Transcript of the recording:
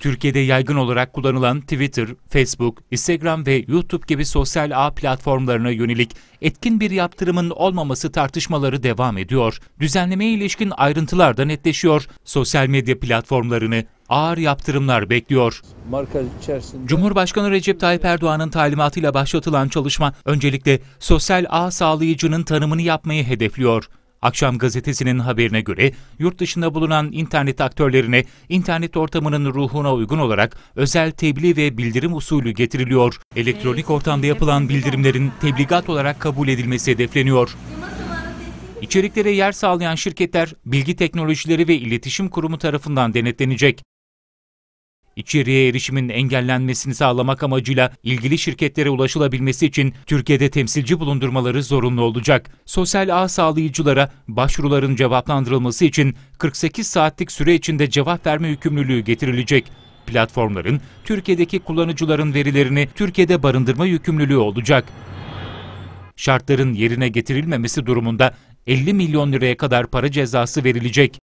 Türkiye'de yaygın olarak kullanılan Twitter, Facebook, Instagram ve YouTube gibi sosyal ağ platformlarına yönelik etkin bir yaptırımın olmaması tartışmaları devam ediyor. Düzenlemeye ilişkin ayrıntılar da netleşiyor. Sosyal medya platformlarını ağır yaptırımlar bekliyor. Marka içerisinde... Cumhurbaşkanı Recep Tayyip Erdoğan'ın talimatıyla başlatılan çalışma öncelikle sosyal ağ sağlayıcının tanımını yapmayı hedefliyor. Akşam gazetesinin haberine göre yurt dışında bulunan internet aktörlerine internet ortamının ruhuna uygun olarak özel tebliğ ve bildirim usulü getiriliyor. Elektronik ortamda yapılan bildirimlerin tebligat olarak kabul edilmesi hedefleniyor. İçeriklere yer sağlayan şirketler Bilgi Teknolojileri ve İletişim Kurumu tarafından denetlenecek. İçeriye erişimin engellenmesini sağlamak amacıyla ilgili şirketlere ulaşılabilmesi için Türkiye'de temsilci bulundurmaları zorunlu olacak. Sosyal ağ sağlayıcılara başvuruların cevaplandırılması için 48 saatlik süre içinde cevap verme yükümlülüğü getirilecek platformların Türkiye'deki kullanıcıların verilerini Türkiye'de barındırma yükümlülüğü olacak. Şartların yerine getirilmemesi durumunda 50 milyon liraya kadar para cezası verilecek.